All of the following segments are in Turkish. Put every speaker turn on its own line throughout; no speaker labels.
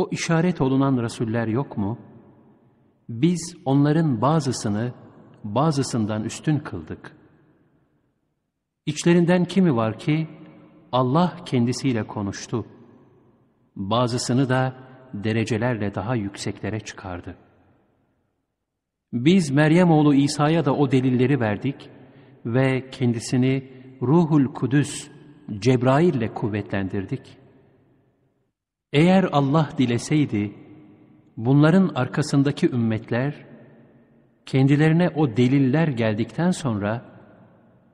O işaret olunan rasuller yok mu? Biz onların bazısını bazısından üstün kıldık. İçlerinden kimi var ki Allah kendisiyle konuştu. Bazısını da derecelerle daha yükseklere çıkardı. Biz Meryem oğlu İsa'ya da o delilleri verdik ve kendisini Ruhul Kudüs, Cebrail kuvvetlendirdik. Eğer Allah dileseydi, bunların arkasındaki ümmetler, kendilerine o deliller geldikten sonra,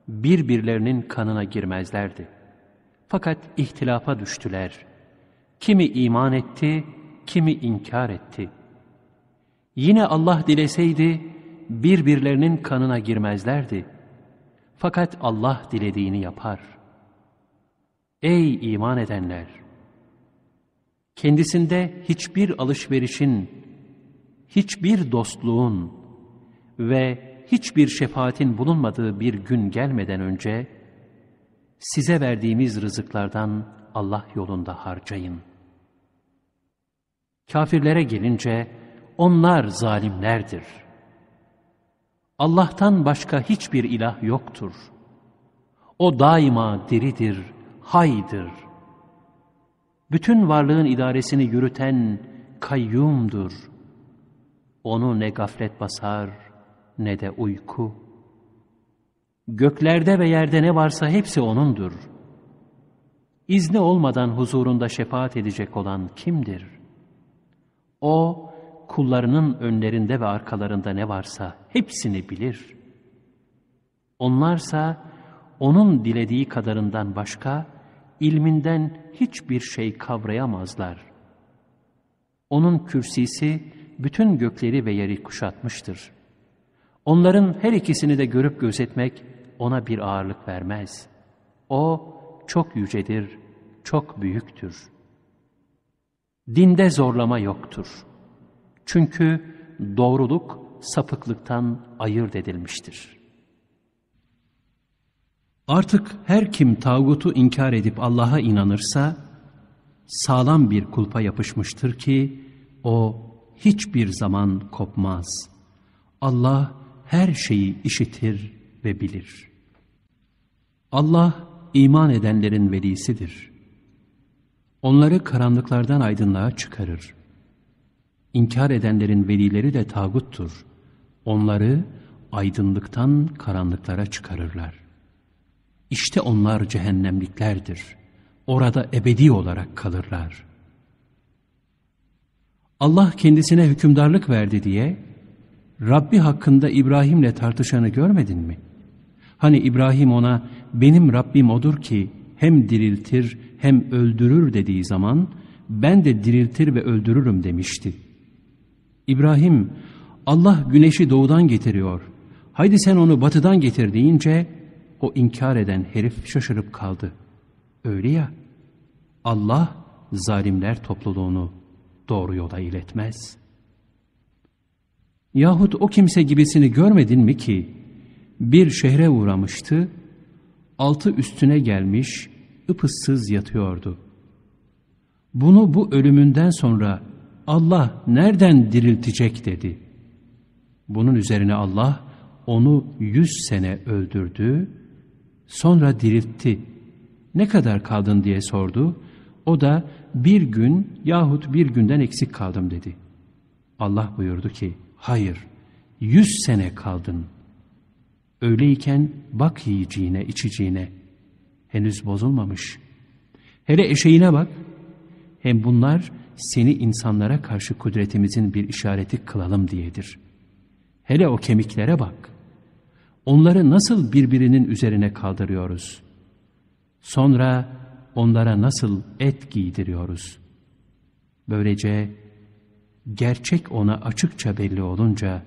birbirlerinin kanına girmezlerdi. Fakat ihtilafa düştüler. Kimi iman etti, kimi inkar etti. Yine Allah dileseydi, birbirlerinin kanına girmezlerdi. Fakat Allah dilediğini yapar. Ey iman edenler! kendisinde hiçbir alışverişin, hiçbir dostluğun ve hiçbir şefaatin bulunmadığı bir gün gelmeden önce, size verdiğimiz rızıklardan Allah yolunda harcayın. Kafirlere gelince, onlar zalimlerdir. Allah'tan başka hiçbir ilah yoktur. O daima diridir, haydır.'' bütün varlığın idaresini yürüten kayyumdur. Onu ne gaflet basar ne de uyku. Göklerde ve yerde ne varsa hepsi O'nundur. İzni olmadan huzurunda şefaat edecek olan kimdir? O, kullarının önlerinde ve arkalarında ne varsa hepsini bilir. Onlarsa, O'nun dilediği kadarından başka, ilminden hiçbir şey kavrayamazlar. Onun kürsisi bütün gökleri ve yeri kuşatmıştır. Onların her ikisini de görüp gözetmek ona bir ağırlık vermez. O çok yücedir, çok büyüktür. Dinde zorlama yoktur. Çünkü doğruluk sapıklıktan ayırt edilmiştir.'' Artık her kim tağutu inkar edip Allah'a inanırsa, sağlam bir kulpa yapışmıştır ki, o hiçbir zaman kopmaz. Allah her şeyi işitir ve bilir. Allah iman edenlerin velisidir. Onları karanlıklardan aydınlığa çıkarır. İnkar edenlerin velileri de tağuttur. Onları aydınlıktan karanlıklara çıkarırlar. İşte onlar cehennemliklerdir. Orada ebedi olarak kalırlar. Allah kendisine hükümdarlık verdi diye Rabbi hakkında İbrahim'le tartışanı görmedin mi? Hani İbrahim ona benim Rabbim odur ki hem diriltir hem öldürür dediği zaman ben de diriltir ve öldürürüm demişti. İbrahim Allah güneşi doğudan getiriyor. Haydi sen onu batıdan getir deyince o inkar eden herif şaşırıp kaldı. Öyle ya, Allah zalimler topluluğunu doğru yola iletmez. Yahut o kimse gibisini görmedin mi ki, bir şehre uğramıştı, altı üstüne gelmiş, ıpıssız yatıyordu. Bunu bu ölümünden sonra Allah nereden diriltecek dedi. Bunun üzerine Allah onu yüz sene öldürdü, Sonra diriltti. Ne kadar kaldın diye sordu. O da bir gün yahut bir günden eksik kaldım dedi. Allah buyurdu ki hayır yüz sene kaldın. Öyleyken bak yiyeceğine içeceğine henüz bozulmamış. Hele eşeğine bak. Hem bunlar seni insanlara karşı kudretimizin bir işareti kılalım diyedir. Hele o kemiklere bak onları nasıl birbirinin üzerine kaldırıyoruz? Sonra onlara nasıl et giydiriyoruz? Böylece gerçek ona açıkça belli olunca,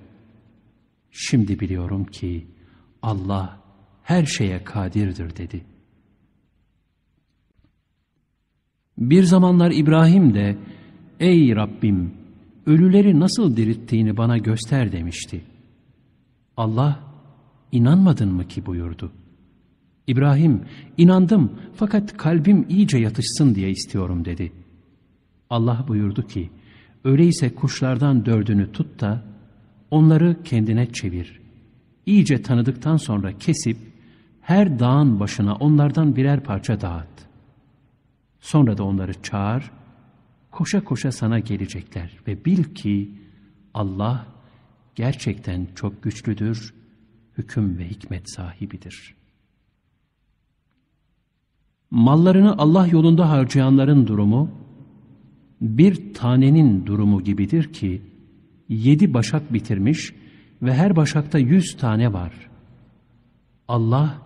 şimdi biliyorum ki Allah her şeye kadirdir dedi. Bir zamanlar İbrahim de, ey Rabbim ölüleri nasıl dirittiğini bana göster demişti. Allah, inanmadın mı ki buyurdu. İbrahim, inandım fakat kalbim iyice yatışsın diye istiyorum dedi. Allah buyurdu ki, öyleyse kuşlardan dördünü tut da onları kendine çevir. İyice tanıdıktan sonra kesip her dağın başına onlardan birer parça dağıt. Sonra da onları çağır, koşa koşa sana gelecekler ve bil ki Allah gerçekten çok güçlüdür, hüküm ve hikmet sahibidir. Mallarını Allah yolunda harcayanların durumu, bir tanenin durumu gibidir ki, yedi başak bitirmiş ve her başakta yüz tane var. Allah,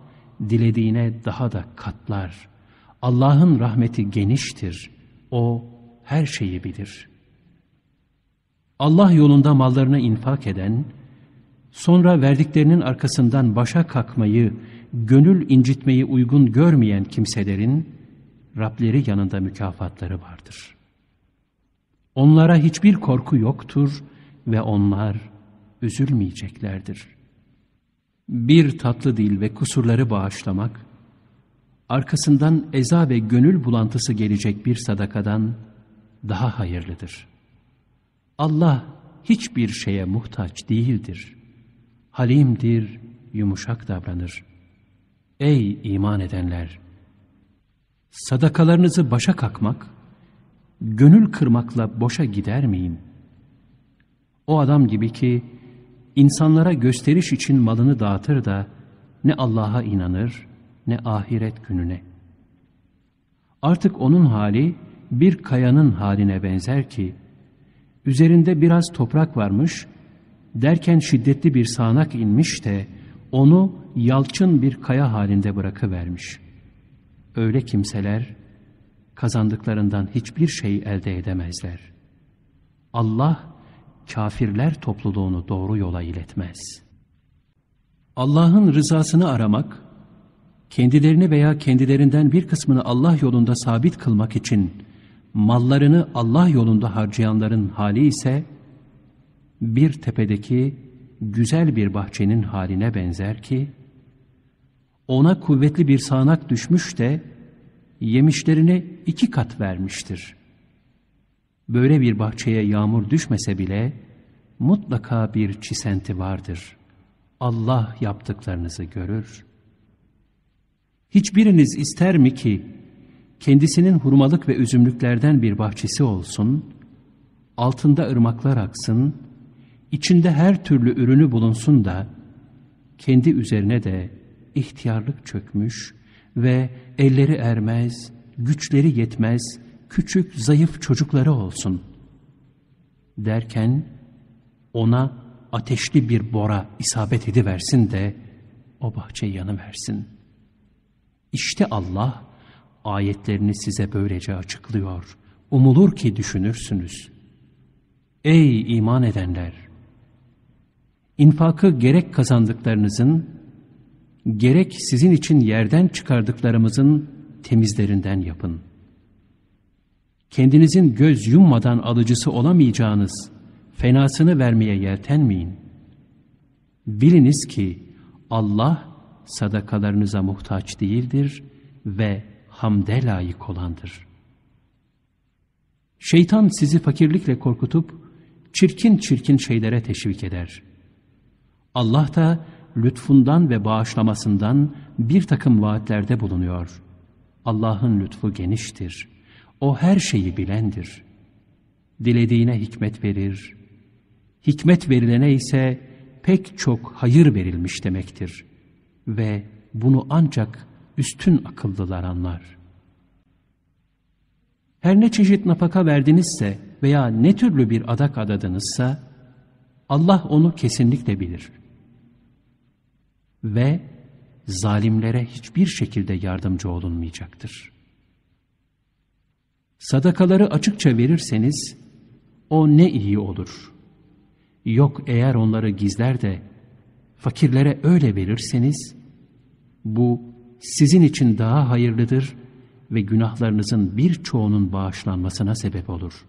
dilediğine daha da katlar. Allah'ın rahmeti geniştir. O, her şeyi bilir. Allah yolunda mallarını infak eden, Sonra verdiklerinin arkasından başa kalkmayı, gönül incitmeyi uygun görmeyen kimselerin Rableri yanında mükafatları vardır. Onlara hiçbir korku yoktur ve onlar üzülmeyeceklerdir. Bir tatlı dil ve kusurları bağışlamak, arkasından eza ve gönül bulantısı gelecek bir sadakadan daha hayırlıdır. Allah hiçbir şeye muhtaç değildir.'' halimdir, yumuşak davranır. Ey iman edenler! Sadakalarınızı başa kakmak, gönül kırmakla boşa gider miyim? O adam gibi ki, insanlara gösteriş için malını dağıtır da, ne Allah'a inanır, ne ahiret gününe. Artık onun hali, bir kayanın haline benzer ki, üzerinde biraz toprak varmış Derken şiddetli bir sağanak inmiş de onu yalçın bir kaya halinde bırakıvermiş. Öyle kimseler kazandıklarından hiçbir şey elde edemezler. Allah kafirler topluluğunu doğru yola iletmez. Allah'ın rızasını aramak, kendilerini veya kendilerinden bir kısmını Allah yolunda sabit kılmak için mallarını Allah yolunda harcayanların hali ise bir tepedeki güzel bir bahçenin haline benzer ki, ona kuvvetli bir sağanak düşmüş de yemişlerine iki kat vermiştir. Böyle bir bahçeye yağmur düşmese bile mutlaka bir çisenti vardır. Allah yaptıklarınızı görür. Hiçbiriniz ister mi ki kendisinin hurmalık ve üzümlüklerden bir bahçesi olsun, altında ırmaklar aksın, içinde her türlü ürünü bulunsun da, kendi üzerine de ihtiyarlık çökmüş ve elleri ermez, güçleri yetmez, küçük zayıf çocukları olsun. Derken ona ateşli bir bora isabet ediversin de o bahçe yanıversin. İşte Allah ayetlerini size böylece açıklıyor. Umulur ki düşünürsünüz. Ey iman edenler! infakı gerek kazandıklarınızın, gerek sizin için yerden çıkardıklarımızın temizlerinden yapın. Kendinizin göz yummadan alıcısı olamayacağınız fenasını vermeye yeltenmeyin. Biliniz ki Allah sadakalarınıza muhtaç değildir ve hamde layık olandır. Şeytan sizi fakirlikle korkutup çirkin çirkin şeylere teşvik eder.'' Allah da lütfundan ve bağışlamasından bir takım vaatlerde bulunuyor. Allah'ın lütfu geniştir. O her şeyi bilendir. Dilediğine hikmet verir. Hikmet verilene ise pek çok hayır verilmiş demektir. Ve bunu ancak üstün akıllılar anlar. Her ne çeşit napaka verdinizse veya ne türlü bir adak adadınızsa, Allah onu kesinlikle bilir.'' ve zalimlere hiçbir şekilde yardımcı olunmayacaktır. Sadakaları açıkça verirseniz o ne iyi olur. Yok eğer onları gizler de fakirlere öyle verirseniz bu sizin için daha hayırlıdır ve günahlarınızın birçoğunun bağışlanmasına sebep olur.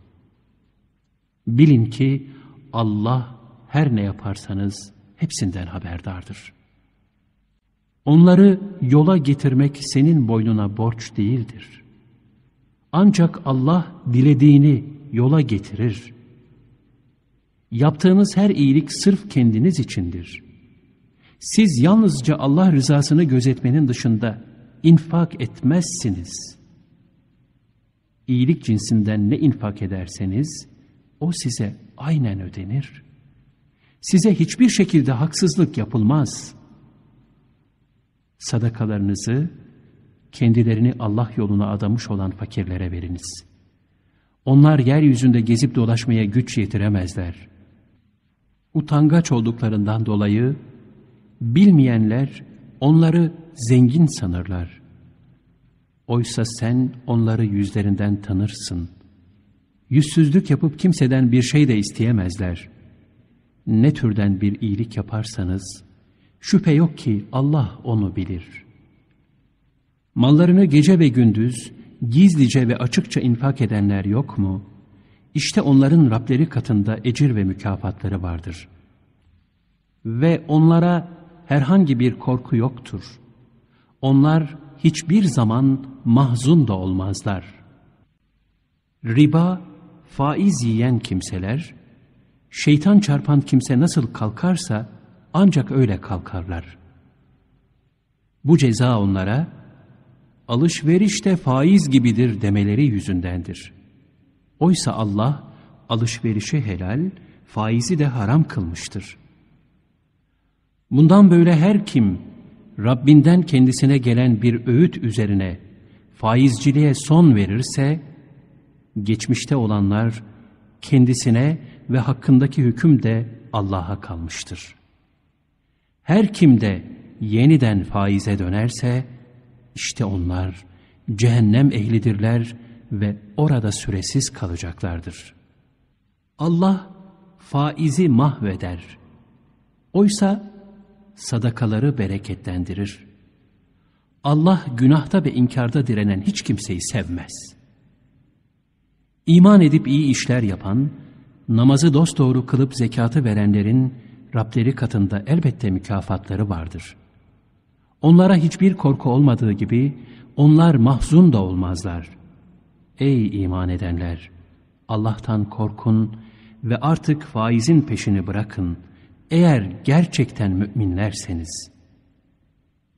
Bilin ki Allah her ne yaparsanız hepsinden haberdardır.'' Onları yola getirmek senin boynuna borç değildir. Ancak Allah dilediğini yola getirir. Yaptığınız her iyilik sırf kendiniz içindir. Siz yalnızca Allah rızasını gözetmenin dışında infak etmezsiniz. İyilik cinsinden ne infak ederseniz o size aynen ödenir. Size hiçbir şekilde haksızlık yapılmaz.'' Sadakalarınızı kendilerini Allah yoluna adamış olan fakirlere veriniz. Onlar yeryüzünde gezip dolaşmaya güç yetiremezler. Utangaç olduklarından dolayı bilmeyenler onları zengin sanırlar. Oysa sen onları yüzlerinden tanırsın. Yüzsüzlük yapıp kimseden bir şey de isteyemezler. Ne türden bir iyilik yaparsanız, Şüphe yok ki Allah onu bilir. Mallarını gece ve gündüz gizlice ve açıkça infak edenler yok mu? İşte onların Rableri katında ecir ve mükafatları vardır. Ve onlara herhangi bir korku yoktur. Onlar hiçbir zaman mahzun da olmazlar. Riba, faiz yiyen kimseler, şeytan çarpan kimse nasıl kalkarsa, ancak öyle kalkarlar. Bu ceza onlara alışverişte faiz gibidir demeleri yüzündendir. Oysa Allah alışverişi helal, faizi de haram kılmıştır. Bundan böyle her kim Rabbinden kendisine gelen bir öğüt üzerine faizciliğe son verirse, geçmişte olanlar kendisine ve hakkındaki hüküm de Allah'a kalmıştır.'' Her kimde yeniden faize dönerse işte onlar cehennem ehlidirler ve orada süresiz kalacaklardır. Allah faizi mahveder. Oysa sadakaları bereketlendirir. Allah günahta ve inkarda direnen hiç kimseyi sevmez. İman edip iyi işler yapan, namazı dosdoğru kılıp zekatı verenlerin Rableri katında elbette mükafatları vardır. Onlara hiçbir korku olmadığı gibi onlar mahzun da olmazlar. Ey iman edenler! Allah'tan korkun ve artık faizin peşini bırakın. Eğer gerçekten müminlerseniz.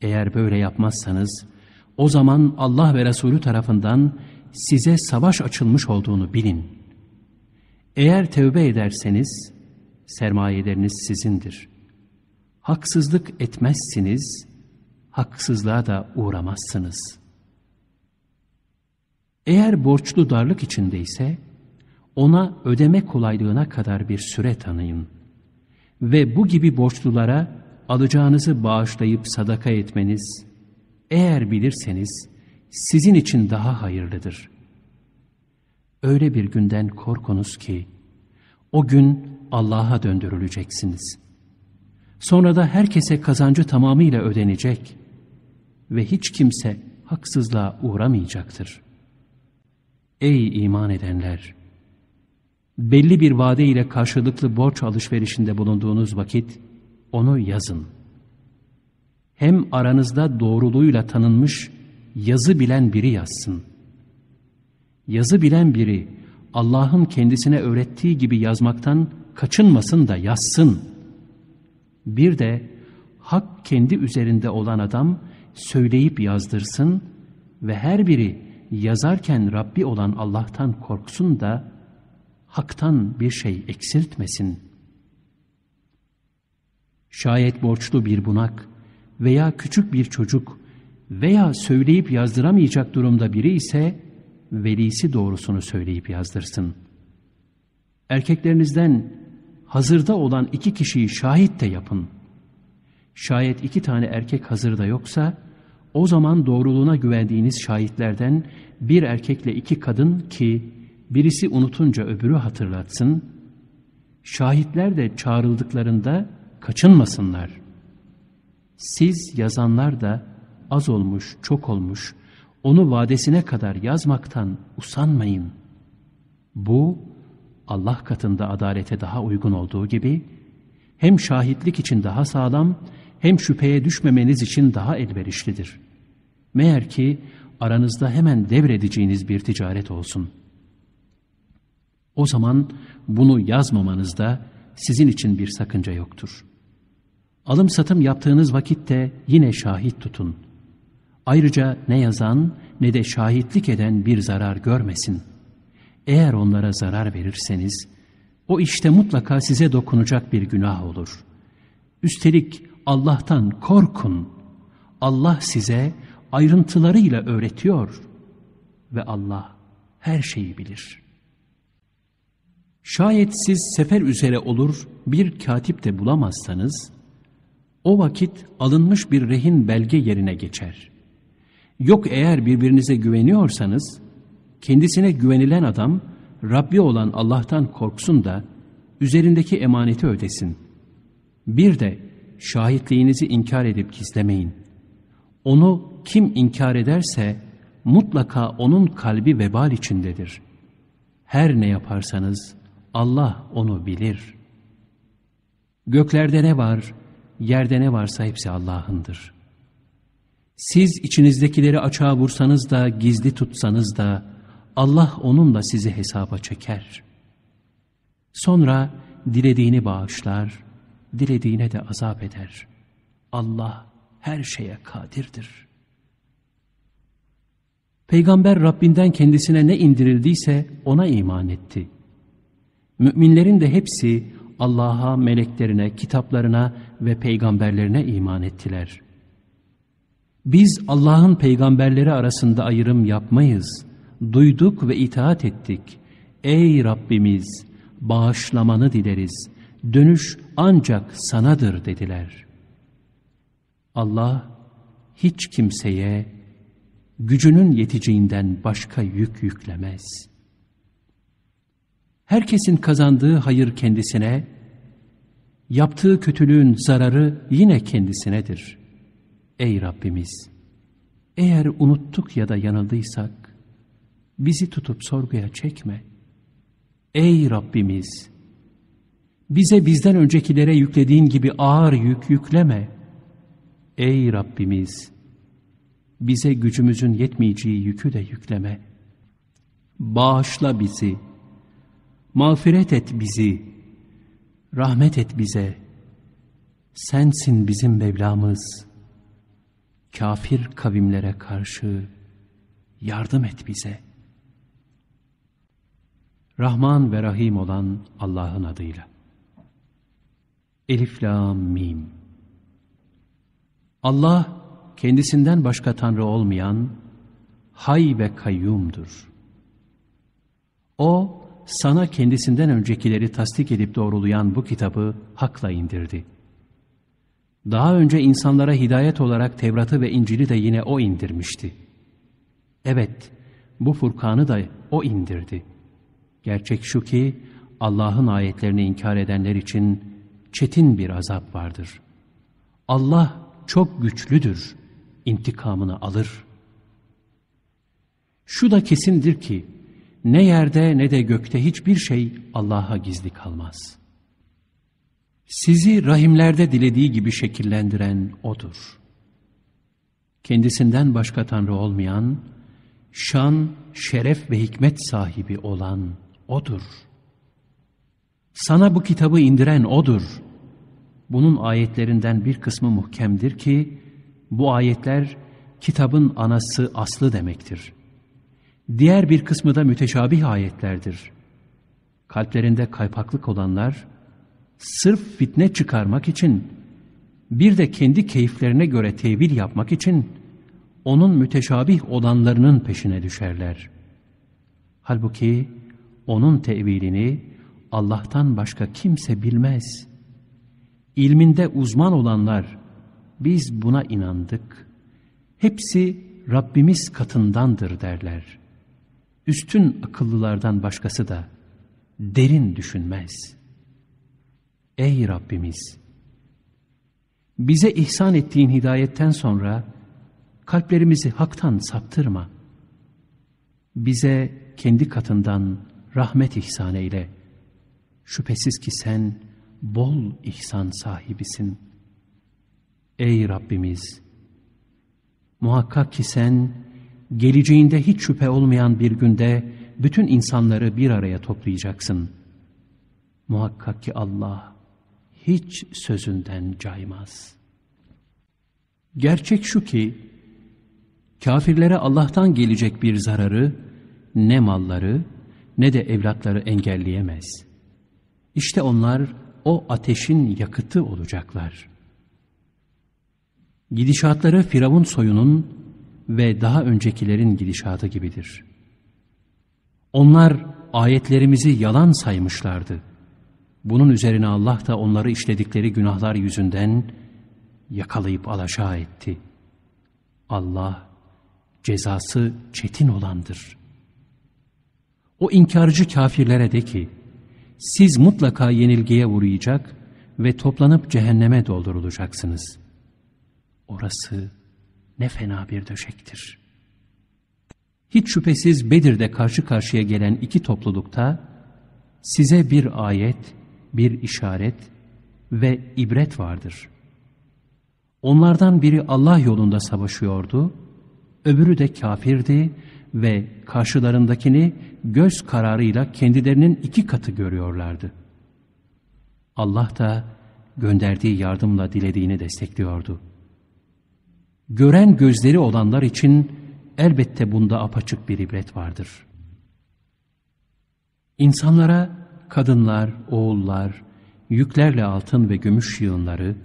Eğer böyle yapmazsanız, o zaman Allah ve Resulü tarafından size savaş açılmış olduğunu bilin. Eğer tevbe ederseniz, sermayeleriniz sizindir. Haksızlık etmezsiniz, haksızlığa da uğramazsınız. Eğer borçlu darlık içindeyse, ona ödeme kolaylığına kadar bir süre tanıyın. Ve bu gibi borçlulara alacağınızı bağışlayıp sadaka etmeniz, eğer bilirseniz, sizin için daha hayırlıdır. Öyle bir günden korkunuz ki, o gün Allah'a döndürüleceksiniz. Sonra da herkese kazancı tamamıyla ödenecek ve hiç kimse haksızlığa uğramayacaktır. Ey iman edenler! Belli bir vade ile karşılıklı borç alışverişinde bulunduğunuz vakit onu yazın. Hem aranızda doğruluğuyla tanınmış yazı bilen biri yazsın. Yazı bilen biri Allah'ın kendisine öğrettiği gibi yazmaktan kaçınmasın da yazsın. Bir de hak kendi üzerinde olan adam söyleyip yazdırsın ve her biri yazarken Rabbi olan Allah'tan korksun da haktan bir şey eksiltmesin. Şayet borçlu bir bunak veya küçük bir çocuk veya söyleyip yazdıramayacak durumda biri ise velisi doğrusunu söyleyip yazdırsın. Erkeklerinizden hazırda olan iki kişiyi şahit de yapın. Şayet iki tane erkek hazırda yoksa, o zaman doğruluğuna güvendiğiniz şahitlerden bir erkekle iki kadın ki birisi unutunca öbürü hatırlatsın, şahitler de çağrıldıklarında kaçınmasınlar. Siz yazanlar da az olmuş, çok olmuş, onu vadesine kadar yazmaktan usanmayın. Bu Allah katında adalete daha uygun olduğu gibi hem şahitlik için daha sağlam hem şüpheye düşmemeniz için daha elverişlidir. Meğer ki aranızda hemen devredeceğiniz bir ticaret olsun. O zaman bunu yazmamanızda sizin için bir sakınca yoktur. Alım satım yaptığınız vakitte yine şahit tutun. Ayrıca ne yazan ne de şahitlik eden bir zarar görmesin.'' Eğer onlara zarar verirseniz, o işte mutlaka size dokunacak bir günah olur. Üstelik Allah'tan korkun. Allah size ayrıntılarıyla öğretiyor ve Allah her şeyi bilir. Şayet siz sefer üzere olur bir katip de bulamazsanız, o vakit alınmış bir rehin belge yerine geçer. Yok eğer birbirinize güveniyorsanız, Kendisine güvenilen adam Rabbi olan Allah'tan korksun da üzerindeki emaneti ödesin. Bir de şahitliğinizi inkar edip gizlemeyin. Onu kim inkar ederse mutlaka onun kalbi vebal içindedir. Her ne yaparsanız Allah onu bilir. Göklerde ne var, yerde ne varsa hepsi Allah'ındır. Siz içinizdekileri açığa vursanız da, gizli tutsanız da, Allah onunla sizi hesaba çeker. Sonra dilediğini bağışlar, dilediğine de azap eder. Allah her şeye kadirdir. Peygamber Rabbinden kendisine ne indirildiyse ona iman etti. Müminlerin de hepsi Allah'a, meleklerine, kitaplarına ve peygamberlerine iman ettiler. Biz Allah'ın peygamberleri arasında ayrım yapmayız.'' duyduk ve itaat ettik. Ey Rabbimiz bağışlamanı dileriz. Dönüş ancak sanadır dediler. Allah hiç kimseye gücünün yeteceğinden başka yük yüklemez. Herkesin kazandığı hayır kendisine, yaptığı kötülüğün zararı yine kendisinedir. Ey Rabbimiz! Eğer unuttuk ya da yanıldıysak, bizi tutup sorguya çekme. Ey Rabbimiz! Bize bizden öncekilere yüklediğin gibi ağır yük yükleme. Ey Rabbimiz! Bize gücümüzün yetmeyeceği yükü de yükleme. Bağışla bizi. Mağfiret et bizi. Rahmet et bize. Sensin bizim Mevlamız. Kafir kavimlere karşı yardım et bize.'' Rahman ve Rahim olan Allah'ın adıyla. Elif Lam Mim Allah kendisinden başka Tanrı olmayan hay ve kayyumdur. O sana kendisinden öncekileri tasdik edip doğrulayan bu kitabı hakla indirdi. Daha önce insanlara hidayet olarak Tevrat'ı ve İncil'i de yine O indirmişti. Evet, bu Furkan'ı da O indirdi.'' Gerçek şu ki Allah'ın ayetlerini inkar edenler için çetin bir azap vardır. Allah çok güçlüdür, intikamını alır. Şu da kesindir ki ne yerde ne de gökte hiçbir şey Allah'a gizli kalmaz. Sizi rahimlerde dilediği gibi şekillendiren O'dur. Kendisinden başka Tanrı olmayan, şan, şeref ve hikmet sahibi olan O'dur. Sana bu kitabı indiren O'dur. Bunun ayetlerinden bir kısmı muhkemdir ki, bu ayetler kitabın anası aslı demektir. Diğer bir kısmı da müteşabih ayetlerdir. Kalplerinde kaypaklık olanlar, sırf fitne çıkarmak için, bir de kendi keyiflerine göre tevil yapmak için, onun müteşabih olanlarının peşine düşerler. Halbuki, onun tevilini Allah'tan başka kimse bilmez. İlminde uzman olanlar, biz buna inandık. Hepsi Rabbimiz katındandır derler. Üstün akıllılardan başkası da derin düşünmez. Ey Rabbimiz! Bize ihsan ettiğin hidayetten sonra kalplerimizi haktan saptırma. Bize kendi katından rahmet ihsan eyle. Şüphesiz ki sen bol ihsan sahibisin. Ey Rabbimiz! Muhakkak ki sen geleceğinde hiç şüphe olmayan bir günde bütün insanları bir araya toplayacaksın. Muhakkak ki Allah hiç sözünden caymaz. Gerçek şu ki, kafirlere Allah'tan gelecek bir zararı, ne malları, ne de evlatları engelleyemez. İşte onlar o ateşin yakıtı olacaklar. Gidişatları Firavun soyunun ve daha öncekilerin gidişatı gibidir. Onlar ayetlerimizi yalan saymışlardı. Bunun üzerine Allah da onları işledikleri günahlar yüzünden yakalayıp alaşağı etti. Allah cezası çetin olandır.'' O inkarcı kafirlere de ki, siz mutlaka yenilgiye uğrayacak ve toplanıp cehenneme doldurulacaksınız. Orası ne fena bir döşektir. Hiç şüphesiz Bedir'de karşı karşıya gelen iki toplulukta size bir ayet, bir işaret ve ibret vardır. Onlardan biri Allah yolunda savaşıyordu, öbürü de kafirdi ve karşılarındakini göz kararıyla kendilerinin iki katı görüyorlardı. Allah da gönderdiği yardımla dilediğini destekliyordu. Gören gözleri olanlar için elbette bunda apaçık bir ibret vardır. İnsanlara kadınlar, oğullar, yüklerle altın ve gümüş yığınları,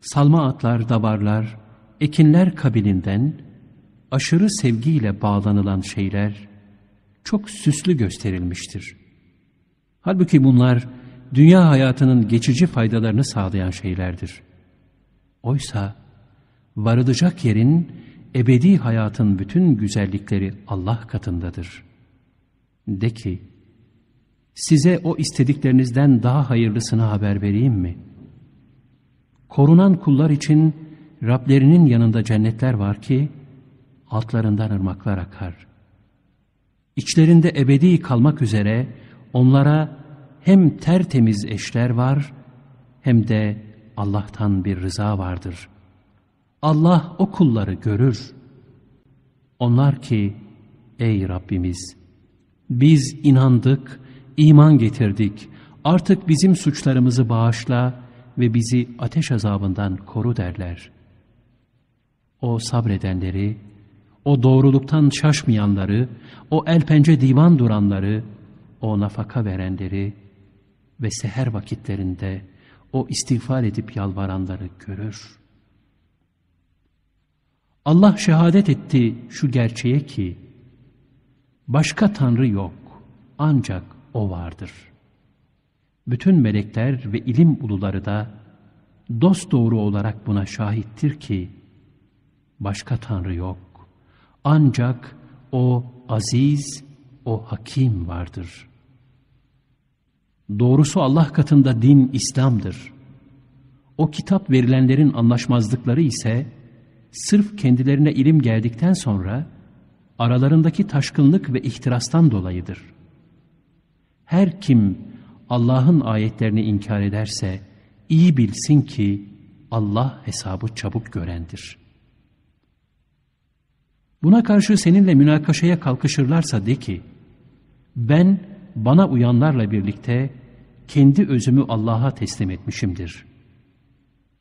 salma atlar, davarlar, ekinler kabilinden aşırı sevgiyle bağlanılan şeyler çok süslü gösterilmiştir. Halbuki bunlar dünya hayatının geçici faydalarını sağlayan şeylerdir. Oysa varılacak yerin ebedi hayatın bütün güzellikleri Allah katındadır. De ki, size o istediklerinizden daha hayırlısını haber vereyim mi? Korunan kullar için Rablerinin yanında cennetler var ki, altlarından ırmaklar akar. İçlerinde ebedi kalmak üzere onlara hem tertemiz eşler var hem de Allah'tan bir rıza vardır. Allah o kulları görür. Onlar ki ey Rabbimiz biz inandık, iman getirdik. Artık bizim suçlarımızı bağışla ve bizi ateş azabından koru derler. O sabredenleri o doğruluktan şaşmayanları, o el pençe divan duranları, o nafaka verenleri ve seher vakitlerinde o istiğfar edip yalvaranları görür. Allah şehadet etti şu gerçeğe ki, başka Tanrı yok, ancak O vardır. Bütün melekler ve ilim uluları da dost doğru olarak buna şahittir ki, başka Tanrı yok, ancak o aziz, o hakim vardır. Doğrusu Allah katında din İslam'dır. O kitap verilenlerin anlaşmazlıkları ise sırf kendilerine ilim geldikten sonra aralarındaki taşkınlık ve ihtirastan dolayıdır. Her kim Allah'ın ayetlerini inkar ederse iyi bilsin ki Allah hesabı çabuk görendir.'' Buna karşı seninle münakaşaya kalkışırlarsa de ki, ben bana uyanlarla birlikte kendi özümü Allah'a teslim etmişimdir.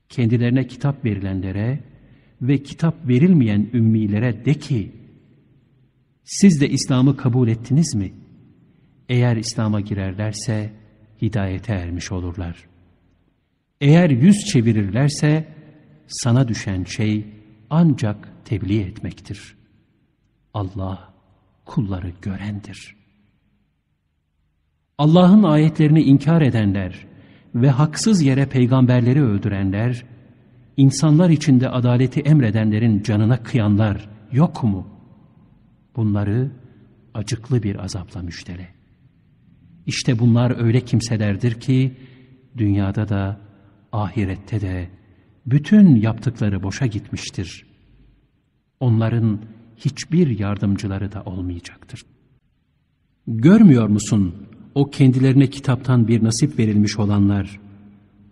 Kendilerine kitap verilenlere ve kitap verilmeyen ümmilere de ki, siz de İslam'ı kabul ettiniz mi? Eğer İslam'a girerlerse hidayete ermiş olurlar. Eğer yüz çevirirlerse sana düşen şey ancak tebliğ etmektir.'' Allah kulları görendir. Allah'ın ayetlerini inkar edenler ve haksız yere peygamberleri öldürenler, insanlar içinde adaleti emredenlerin canına kıyanlar yok mu? Bunları acıklı bir azapla müjdele. İşte bunlar öyle kimselerdir ki dünyada da ahirette de bütün yaptıkları boşa gitmiştir. Onların hiçbir yardımcıları da olmayacaktır. Görmüyor musun o kendilerine kitaptan bir nasip verilmiş olanlar,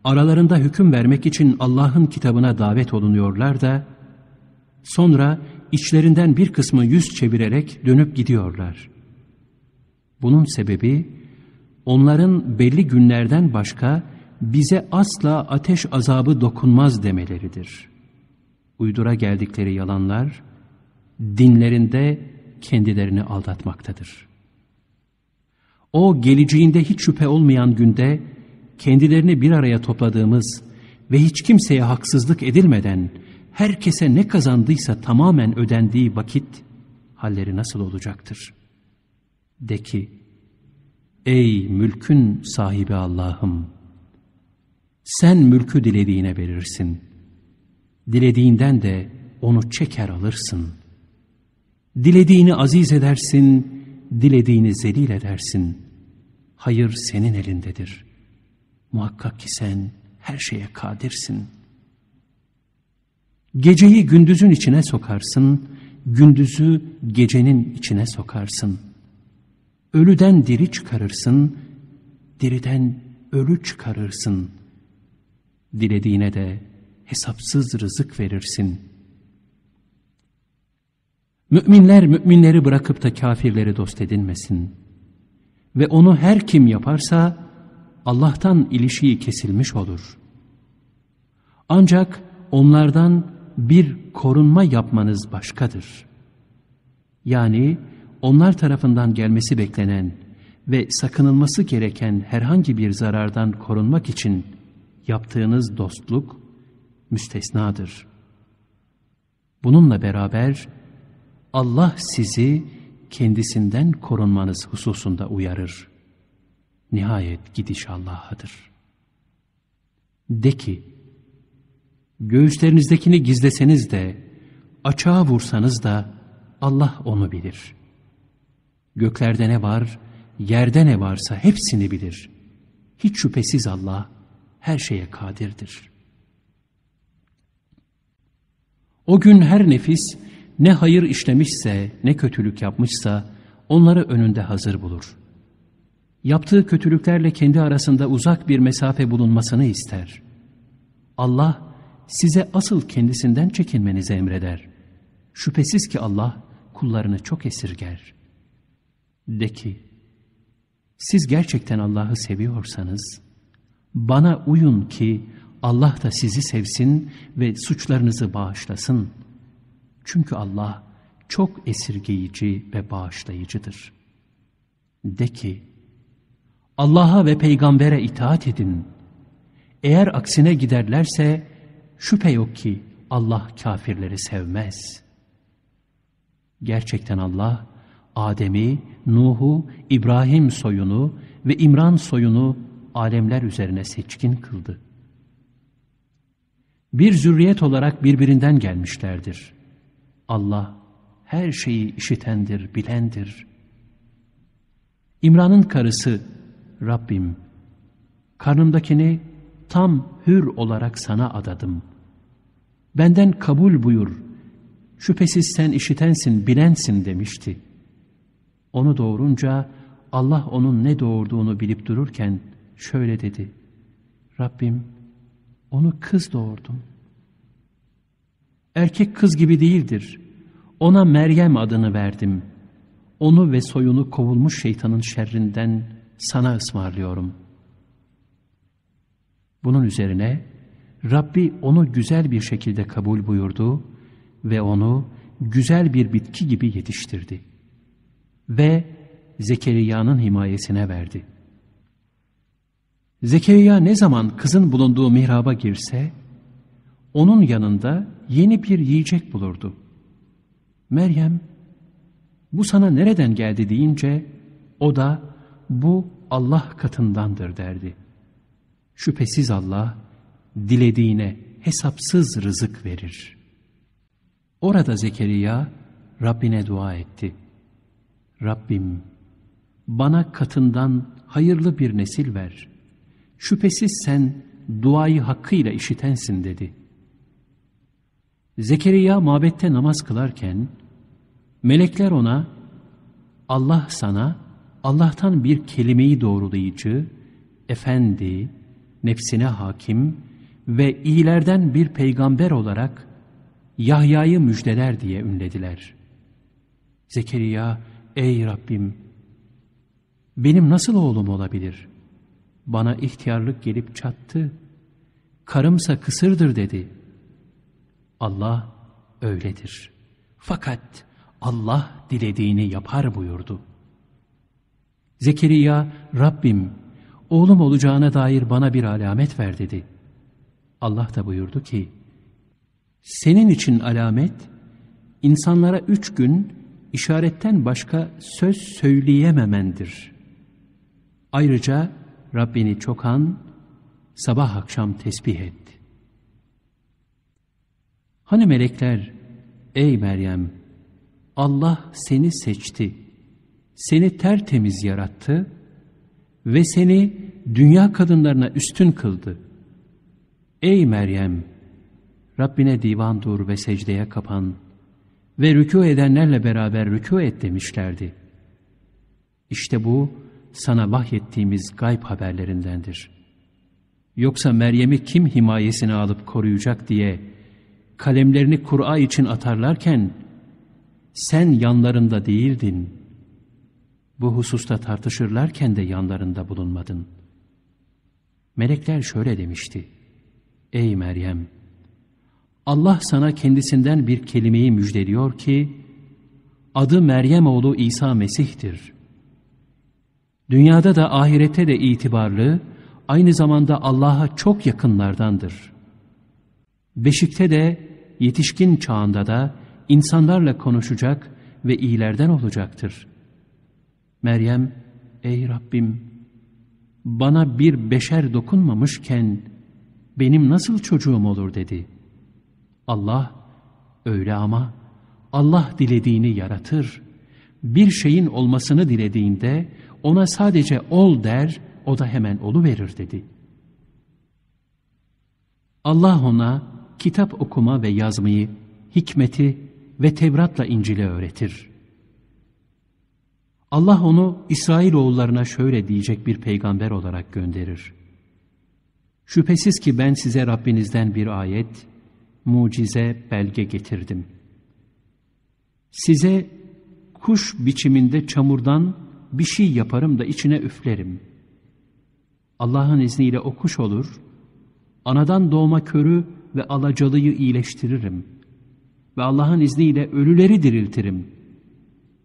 aralarında hüküm vermek için Allah'ın kitabına davet olunuyorlar da, sonra içlerinden bir kısmı yüz çevirerek dönüp gidiyorlar. Bunun sebebi, onların belli günlerden başka bize asla ateş azabı dokunmaz demeleridir. Uydura geldikleri yalanlar, dinlerinde kendilerini aldatmaktadır. O geleceğinde hiç şüphe olmayan günde kendilerini bir araya topladığımız ve hiç kimseye haksızlık edilmeden herkese ne kazandıysa tamamen ödendiği vakit halleri nasıl olacaktır? De ki, ey mülkün sahibi Allah'ım, sen mülkü dilediğine verirsin, dilediğinden de onu çeker alırsın.'' Dilediğini aziz edersin, dilediğini zelil edersin. Hayır senin elindedir. Muhakkak ki sen her şeye kadirsin. Geceyi gündüzün içine sokarsın, gündüzü gecenin içine sokarsın. Ölüden diri çıkarırsın, diriden ölü çıkarırsın. Dilediğine de hesapsız rızık verirsin.'' Müminler müminleri bırakıp da kafirleri dost edinmesin. Ve onu her kim yaparsa Allah'tan ilişiği kesilmiş olur. Ancak onlardan bir korunma yapmanız başkadır. Yani onlar tarafından gelmesi beklenen ve sakınılması gereken herhangi bir zarardan korunmak için yaptığınız dostluk müstesnadır. Bununla beraber Allah sizi kendisinden korunmanız hususunda uyarır. Nihayet gidiş Allah'adır. De ki, göğüslerinizdekini gizleseniz de, açığa vursanız da Allah onu bilir. Göklerde ne var, yerde ne varsa hepsini bilir. Hiç şüphesiz Allah her şeye kadirdir. O gün her nefis, ne hayır işlemişse ne kötülük yapmışsa onları önünde hazır bulur. Yaptığı kötülüklerle kendi arasında uzak bir mesafe bulunmasını ister. Allah size asıl kendisinden çekinmenizi emreder. Şüphesiz ki Allah kullarını çok esirger. De ki, siz gerçekten Allah'ı seviyorsanız, bana uyun ki Allah da sizi sevsin ve suçlarınızı bağışlasın.'' Çünkü Allah çok esirgeyici ve bağışlayıcıdır. De ki, Allah'a ve peygambere itaat edin. Eğer aksine giderlerse şüphe yok ki Allah kafirleri sevmez. Gerçekten Allah, Adem'i, Nuh'u, İbrahim soyunu ve İmran soyunu alemler üzerine seçkin kıldı. Bir zürriyet olarak birbirinden gelmişlerdir. Allah her şeyi işitendir, bilendir. İmran'ın karısı, Rabbim, karnımdakini tam hür olarak sana adadım. Benden kabul buyur, şüphesiz sen işitensin, bilensin demişti. Onu doğurunca Allah onun ne doğurduğunu bilip dururken şöyle dedi, Rabbim onu kız doğurdum.'' Erkek kız gibi değildir. Ona Meryem adını verdim. Onu ve soyunu kovulmuş şeytanın şerrinden sana ısmarlıyorum. Bunun üzerine Rabbi onu güzel bir şekilde kabul buyurdu ve onu güzel bir bitki gibi yetiştirdi. Ve Zekeriya'nın himayesine verdi. Zekeriya ne zaman kızın bulunduğu mihraba girse, onun yanında yeni bir yiyecek bulurdu. Meryem, bu sana nereden geldi deyince, o da bu Allah katındandır derdi. Şüphesiz Allah, dilediğine hesapsız rızık verir. Orada Zekeriya, Rabbine dua etti. Rabbim, bana katından hayırlı bir nesil ver. Şüphesiz sen duayı hakkıyla işitensin dedi.'' Zekeriya mabette namaz kılarken melekler ona Allah sana Allah'tan bir kelimeyi doğrulayıcı, efendi, nefsine hakim ve iyilerden bir peygamber olarak Yahya'yı müjdeler diye ünlediler. Zekeriya, ey Rabbim! Benim nasıl oğlum olabilir? Bana ihtiyarlık gelip çattı. Karımsa kısırdır dedi.'' Allah öyledir. Fakat Allah dilediğini yapar buyurdu. Zekeriya, Rabbim oğlum olacağına dair bana bir alamet ver dedi. Allah da buyurdu ki, senin için alamet, insanlara üç gün işaretten başka söz söyleyememendir. Ayrıca Rabbini çok an, sabah akşam tesbih et. Hani melekler, ey Meryem, Allah seni seçti, seni tertemiz yarattı ve seni dünya kadınlarına üstün kıldı. Ey Meryem, Rabbine divan dur ve secdeye kapan ve rükû edenlerle beraber rükû et demişlerdi. İşte bu sana vahyettiğimiz gayb haberlerindendir. Yoksa Meryem'i kim himayesine alıp koruyacak diye kalemlerini Kur'a için atarlarken sen yanlarında değildin. Bu hususta tartışırlarken de yanlarında bulunmadın. Melekler şöyle demişti. Ey Meryem! Allah sana kendisinden bir kelimeyi müjdeliyor ki, adı Meryem oğlu İsa Mesih'tir. Dünyada da ahirete de itibarlı, aynı zamanda Allah'a çok yakınlardandır. Beşikte de yetişkin çağında da insanlarla konuşacak ve iyilerden olacaktır. Meryem, ey Rabbim, bana bir beşer dokunmamışken benim nasıl çocuğum olur dedi. Allah, öyle ama Allah dilediğini yaratır. Bir şeyin olmasını dilediğinde ona sadece ol der, o da hemen olu verir dedi. Allah ona kitap okuma ve yazmayı, hikmeti ve Tevrat'la İncil'i öğretir. Allah onu İsrail oğullarına şöyle diyecek bir peygamber olarak gönderir. Şüphesiz ki ben size Rabbinizden bir ayet, mucize, belge getirdim. Size kuş biçiminde çamurdan bir şey yaparım da içine üflerim. Allah'ın izniyle o kuş olur, anadan doğma körü ve alacalıyı iyileştiririm. Ve Allah'ın izniyle ölüleri diriltirim.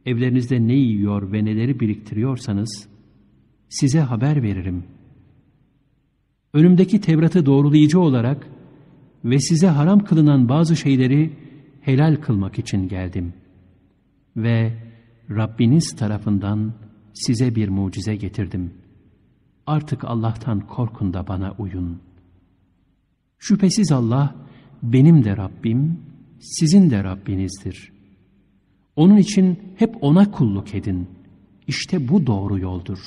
Evlerinizde ne yiyor ve neleri biriktiriyorsanız size haber veririm. Önümdeki Tevrat'ı doğrulayıcı olarak ve size haram kılınan bazı şeyleri helal kılmak için geldim. Ve Rabbiniz tarafından size bir mucize getirdim. Artık Allah'tan korkun da bana uyun.'' Şüphesiz Allah benim de Rabbim, sizin de Rabbinizdir. Onun için hep O'na kulluk edin. İşte bu doğru yoldur.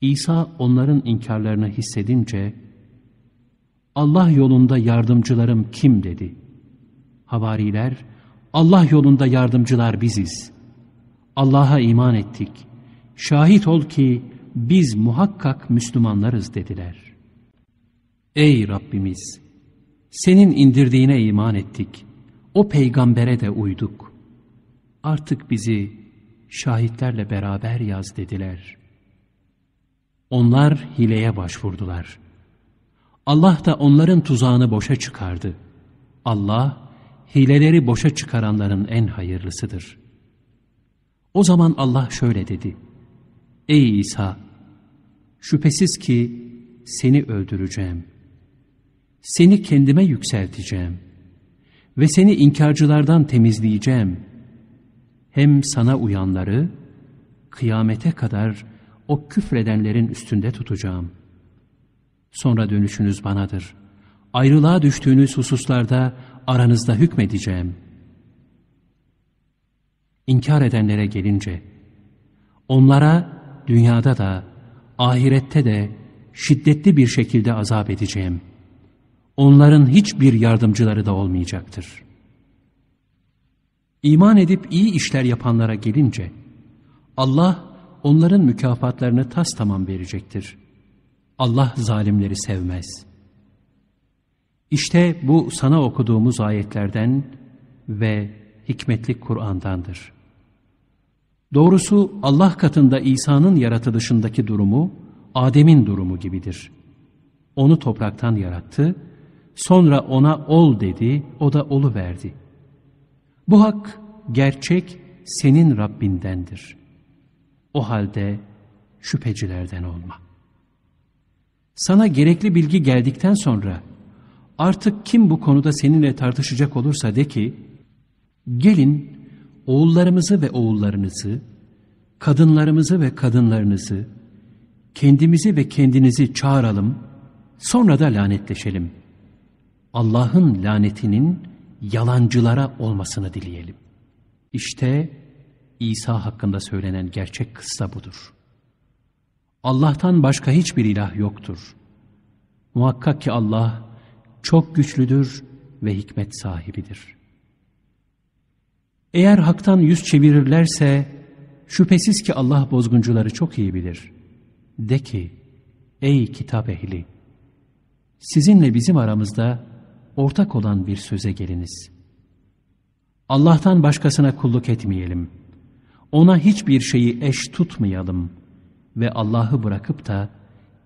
İsa onların inkarlarını hissedince, Allah yolunda yardımcılarım kim dedi. Havariler, Allah yolunda yardımcılar biziz. Allah'a iman ettik. Şahit ol ki biz muhakkak Müslümanlarız dediler. Ey Rabbimiz! Senin indirdiğine iman ettik. O peygambere de uyduk. Artık bizi şahitlerle beraber yaz dediler. Onlar hileye başvurdular. Allah da onların tuzağını boşa çıkardı. Allah, hileleri boşa çıkaranların en hayırlısıdır. O zaman Allah şöyle dedi. Ey İsa! Şüphesiz ki seni öldüreceğim.'' Seni kendime yükselteceğim ve seni inkarcılardan temizleyeceğim. Hem sana uyanları kıyamete kadar o küfredenlerin üstünde tutacağım. Sonra dönüşünüz banadır. Ayrılığa düştüğünüz hususlarda aranızda hükmedeceğim. İnkar edenlere gelince, onlara dünyada da, ahirette de şiddetli bir şekilde azap edeceğim.'' onların hiçbir yardımcıları da olmayacaktır. İman edip iyi işler yapanlara gelince, Allah onların mükafatlarını tas tamam verecektir. Allah zalimleri sevmez. İşte bu sana okuduğumuz ayetlerden ve hikmetli Kur'an'dandır. Doğrusu Allah katında İsa'nın yaratılışındaki durumu, Adem'in durumu gibidir. Onu topraktan yarattı ve Sonra ona ol dedi, o da olu verdi. Bu hak gerçek senin Rabbindendir. O halde şüphecilerden olma. Sana gerekli bilgi geldikten sonra artık kim bu konuda seninle tartışacak olursa de ki gelin oğullarımızı ve oğullarınızı, kadınlarımızı ve kadınlarınızı, kendimizi ve kendinizi çağıralım, sonra da lanetleşelim.'' Allah'ın lanetinin yalancılara olmasını dileyelim. İşte İsa hakkında söylenen gerçek kıssa budur. Allah'tan başka hiçbir ilah yoktur. Muhakkak ki Allah çok güçlüdür ve hikmet sahibidir. Eğer haktan yüz çevirirlerse şüphesiz ki Allah bozguncuları çok iyi bilir. De ki ey kitap ehli sizinle bizim aramızda ortak olan bir söze geliniz. Allah'tan başkasına kulluk etmeyelim. Ona hiçbir şeyi eş tutmayalım ve Allah'ı bırakıp da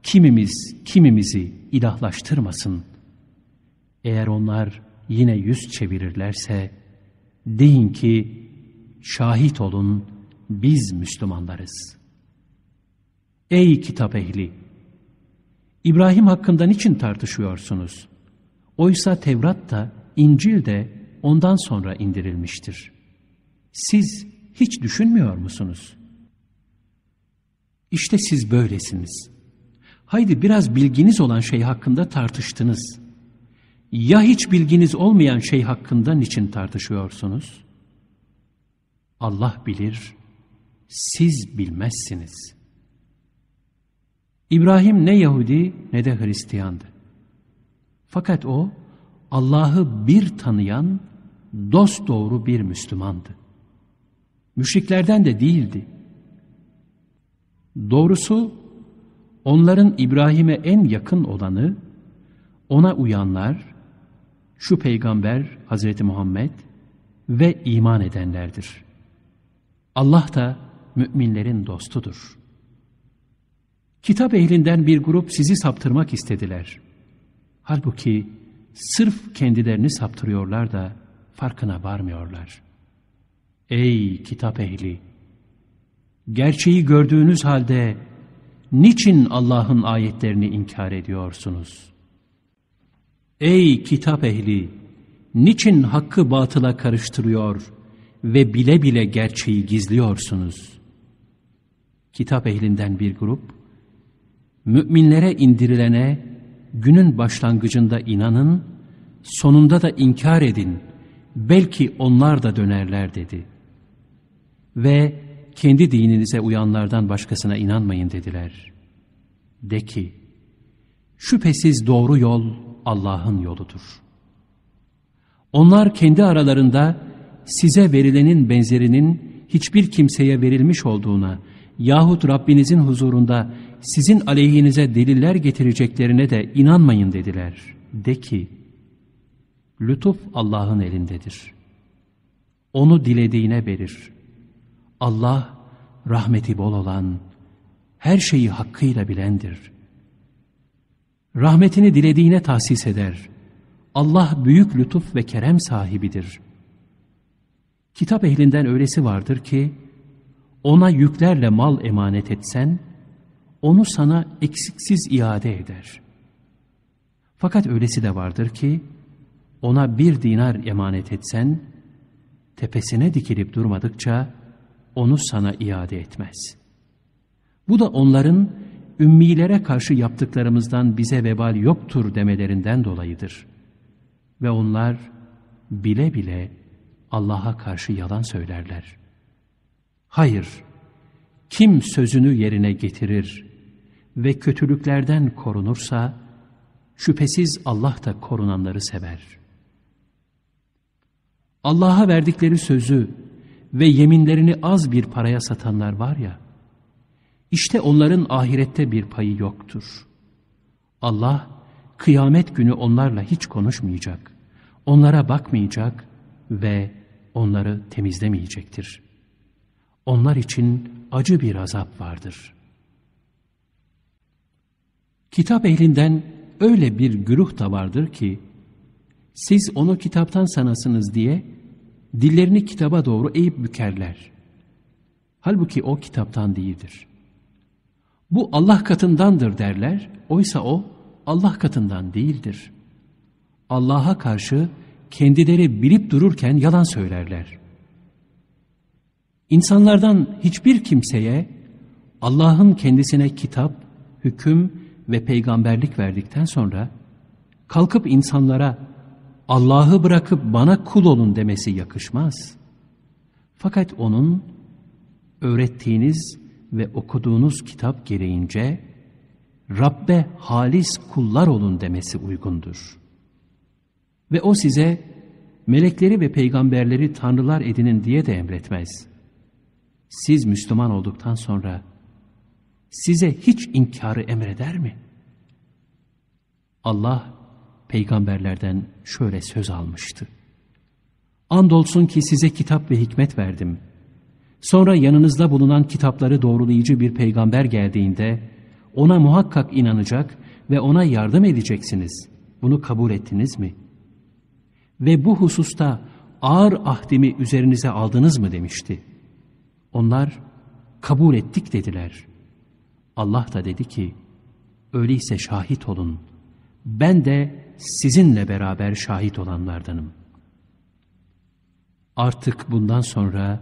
kimimiz kimimizi ilahlaştırmasın. Eğer onlar yine yüz çevirirlerse deyin ki şahit olun biz Müslümanlarız. Ey kitap ehli! İbrahim hakkında niçin tartışıyorsunuz? Oysa Tevrat da, İncil de ondan sonra indirilmiştir. Siz hiç düşünmüyor musunuz? İşte siz böylesiniz. Haydi biraz bilginiz olan şey hakkında tartıştınız. Ya hiç bilginiz olmayan şey hakkında niçin tartışıyorsunuz? Allah bilir, siz bilmezsiniz. İbrahim ne Yahudi ne de Hristiyandı. Fakat o Allah'ı bir tanıyan dost doğru bir Müslümandı. Müşriklerden de değildi. Doğrusu onların İbrahim'e en yakın olanı, ona uyanlar, şu peygamber Hazreti Muhammed ve iman edenlerdir. Allah da müminlerin dostudur. Kitap ehlinden bir grup sizi saptırmak istediler.'' Halbuki sırf kendilerini saptırıyorlar da farkına varmıyorlar. Ey kitap ehli! Gerçeği gördüğünüz halde niçin Allah'ın ayetlerini inkar ediyorsunuz? Ey kitap ehli! Niçin hakkı batıla karıştırıyor ve bile bile gerçeği gizliyorsunuz? Kitap ehlinden bir grup, müminlere indirilene günün başlangıcında inanın, sonunda da inkar edin, belki onlar da dönerler dedi. Ve kendi dininize uyanlardan başkasına inanmayın dediler. De ki, şüphesiz doğru yol Allah'ın yoludur. Onlar kendi aralarında size verilenin benzerinin hiçbir kimseye verilmiş olduğuna yahut Rabbinizin huzurunda sizin aleyhinize deliller getireceklerine de inanmayın dediler. De ki, lütuf Allah'ın elindedir. Onu dilediğine verir. Allah rahmeti bol olan, her şeyi hakkıyla bilendir. Rahmetini dilediğine tahsis eder. Allah büyük lütuf ve kerem sahibidir. Kitap ehlinden öylesi vardır ki, ona yüklerle mal emanet etsen, onu sana eksiksiz iade eder. Fakat öylesi de vardır ki, ona bir dinar emanet etsen, tepesine dikilip durmadıkça onu sana iade etmez. Bu da onların ümmilere karşı yaptıklarımızdan bize vebal yoktur demelerinden dolayıdır. Ve onlar bile bile Allah'a karşı yalan söylerler. Hayır, kim sözünü yerine getirir ve kötülüklerden korunursa, şüphesiz Allah da korunanları sever. Allah'a verdikleri sözü ve yeminlerini az bir paraya satanlar var ya, işte onların ahirette bir payı yoktur. Allah, kıyamet günü onlarla hiç konuşmayacak, onlara bakmayacak ve onları temizlemeyecektir. Onlar için acı bir azap vardır.'' Kitap ehlinden öyle bir güruh da vardır ki, siz onu kitaptan sanasınız diye dillerini kitaba doğru eğip bükerler. Halbuki o kitaptan değildir. Bu Allah katındandır derler, oysa o Allah katından değildir. Allah'a karşı kendileri bilip dururken yalan söylerler. İnsanlardan hiçbir kimseye Allah'ın kendisine kitap, hüküm ve peygamberlik verdikten sonra kalkıp insanlara Allah'ı bırakıp bana kul olun demesi yakışmaz. Fakat onun öğrettiğiniz ve okuduğunuz kitap gereğince Rabbe halis kullar olun demesi uygundur. Ve o size melekleri ve peygamberleri tanrılar edinin diye de emretmez. Siz Müslüman olduktan sonra size hiç inkarı emreder mi? Allah peygamberlerden şöyle söz almıştı. Andolsun ki size kitap ve hikmet verdim. Sonra yanınızda bulunan kitapları doğrulayıcı bir peygamber geldiğinde ona muhakkak inanacak ve ona yardım edeceksiniz. Bunu kabul ettiniz mi? Ve bu hususta ağır ahdimi üzerinize aldınız mı demişti. Onlar kabul ettik dediler. Allah da dedi ki, öyleyse şahit olun, ben de sizinle beraber şahit olanlardanım. Artık bundan sonra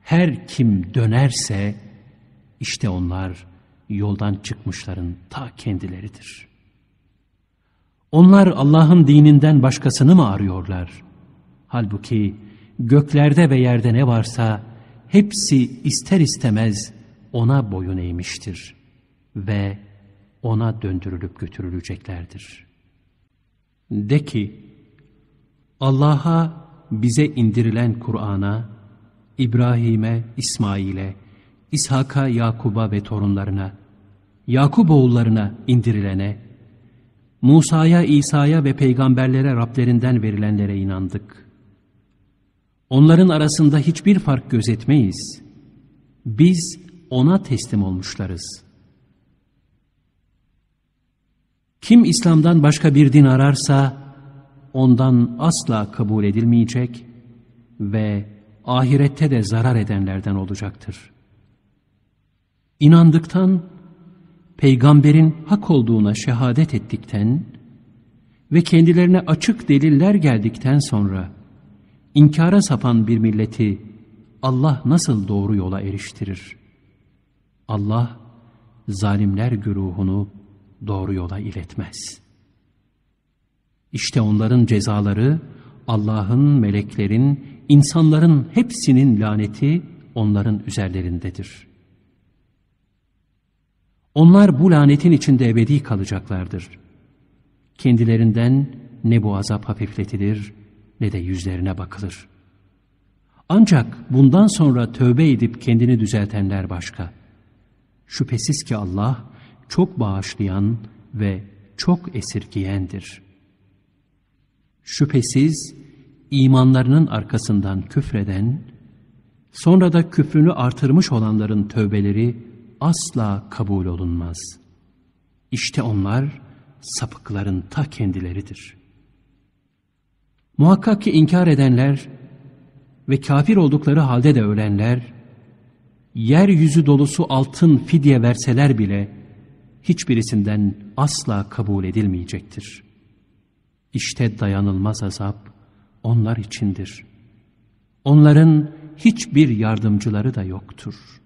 her kim dönerse işte onlar yoldan çıkmışların ta kendileridir. Onlar Allah'ın dininden başkasını mı arıyorlar? Halbuki göklerde ve yerde ne varsa hepsi ister istemez ona boyun eğmiştir ve ona döndürülüp götürüleceklerdir. De ki, Allah'a bize indirilen Kur'an'a, İbrahim'e, İsmail'e, İshak'a, Yakub'a ve torunlarına, Yakub oğullarına indirilene, Musa'ya, İsa'ya ve peygamberlere Rablerinden verilenlere inandık. Onların arasında hiçbir fark gözetmeyiz. Biz ona teslim olmuşlarız. Kim İslam'dan başka bir din ararsa ondan asla kabul edilmeyecek ve ahirette de zarar edenlerden olacaktır. İnandıktan, peygamberin hak olduğuna şehadet ettikten ve kendilerine açık deliller geldikten sonra inkara sapan bir milleti Allah nasıl doğru yola eriştirir?'' Allah zalimler güruhunu doğru yola iletmez. İşte onların cezaları Allah'ın, meleklerin, insanların hepsinin laneti onların üzerlerindedir. Onlar bu lanetin içinde ebedi kalacaklardır. Kendilerinden ne bu azap hafifletilir ne de yüzlerine bakılır. Ancak bundan sonra tövbe edip kendini düzeltenler başka.'' Şüphesiz ki Allah çok bağışlayan ve çok esirgiyendir. Şüphesiz imanlarının arkasından küfreden, sonra da küfrünü artırmış olanların tövbeleri asla kabul olunmaz. İşte onlar sapıkların ta kendileridir. Muhakkak ki inkar edenler ve kafir oldukları halde de ölenler, yeryüzü dolusu altın fidye verseler bile hiçbirisinden asla kabul edilmeyecektir. İşte dayanılmaz azap onlar içindir. Onların hiçbir yardımcıları da yoktur.''